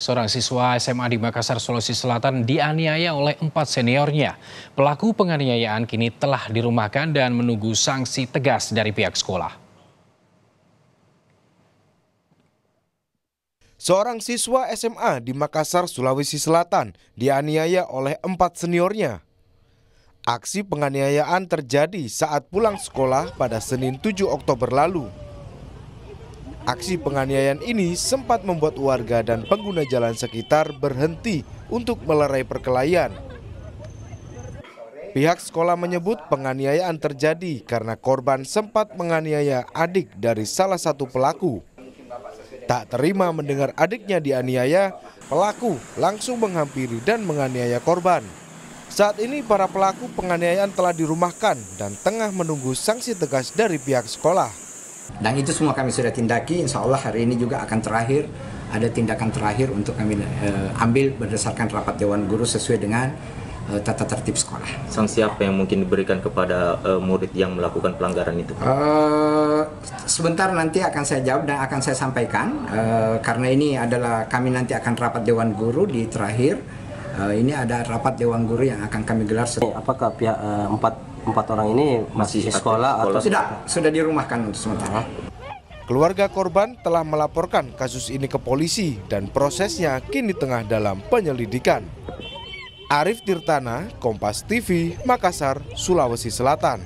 Seorang siswa SMA di Makassar, Sulawesi Selatan dianiaya oleh empat seniornya. Pelaku penganiayaan kini telah dirumahkan dan menunggu sanksi tegas dari pihak sekolah. Seorang siswa SMA di Makassar, Sulawesi Selatan dianiaya oleh empat seniornya. Aksi penganiayaan terjadi saat pulang sekolah pada Senin 7 Oktober lalu. Aksi penganiayaan ini sempat membuat warga dan pengguna jalan sekitar berhenti untuk melerai perkelahian. Pihak sekolah menyebut penganiayaan terjadi karena korban sempat menganiaya adik dari salah satu pelaku. Tak terima mendengar adiknya dianiaya, pelaku langsung menghampiri dan menganiaya korban. Saat ini para pelaku penganiayaan telah dirumahkan dan tengah menunggu sanksi tegas dari pihak sekolah. Dan itu semua kami sudah tindaki, insya Allah hari ini juga akan terakhir, ada tindakan terakhir untuk kami uh, ambil berdasarkan rapat Dewan Guru sesuai dengan uh, tata tertib sekolah. Sanksi apa yang mungkin diberikan kepada uh, murid yang melakukan pelanggaran itu? Uh, sebentar nanti akan saya jawab dan akan saya sampaikan, uh, karena ini adalah kami nanti akan rapat Dewan Guru di terakhir, uh, ini ada rapat dewan guru yang akan kami gelar. Apakah pihak uh, empat empat orang ini masih, sekolah, sekolah atau tidak? Sudah dirumahkan untuk sementara. Keluarga korban telah melaporkan kasus ini ke polisi dan prosesnya kini tengah dalam penyelidikan. Arif Tirtana, Kompas TV, Makassar, Sulawesi Selatan.